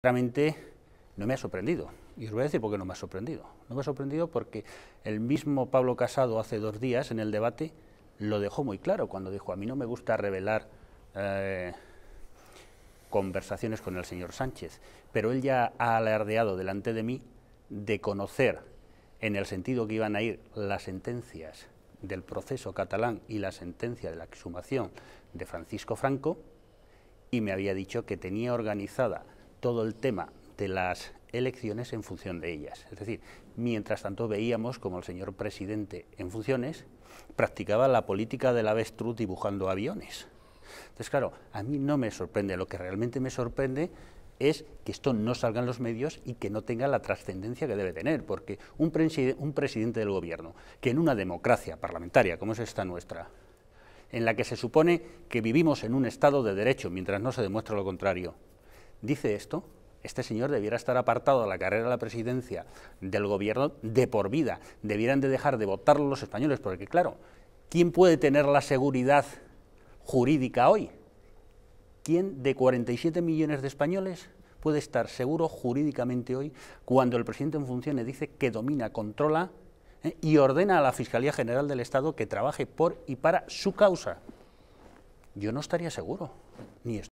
Realmente no me ha sorprendido. Y os voy a decir por qué no me ha sorprendido. No me ha sorprendido porque el mismo Pablo Casado hace dos días en el debate lo dejó muy claro cuando dijo a mí no me gusta revelar eh, conversaciones con el señor Sánchez, pero él ya ha alardeado delante de mí de conocer en el sentido que iban a ir las sentencias del proceso catalán y la sentencia de la exhumación de Francisco Franco y me había dicho que tenía organizada todo el tema de las elecciones en función de ellas. Es decir, mientras tanto veíamos como el señor presidente en funciones practicaba la política del avestruz dibujando aviones. Entonces, claro, a mí no me sorprende, lo que realmente me sorprende es que esto no salga en los medios y que no tenga la trascendencia que debe tener, porque un, un presidente del gobierno que en una democracia parlamentaria como es esta nuestra, en la que se supone que vivimos en un Estado de derecho mientras no se demuestra lo contrario, dice esto, este señor debiera estar apartado de la carrera de la presidencia del gobierno de por vida. Debieran de dejar de votarlo los españoles, porque claro, ¿quién puede tener la seguridad jurídica hoy? ¿Quién de 47 millones de españoles puede estar seguro jurídicamente hoy cuando el presidente en funciones dice que domina, controla eh, y ordena a la Fiscalía General del Estado que trabaje por y para su causa? Yo no estaría seguro, ni esto.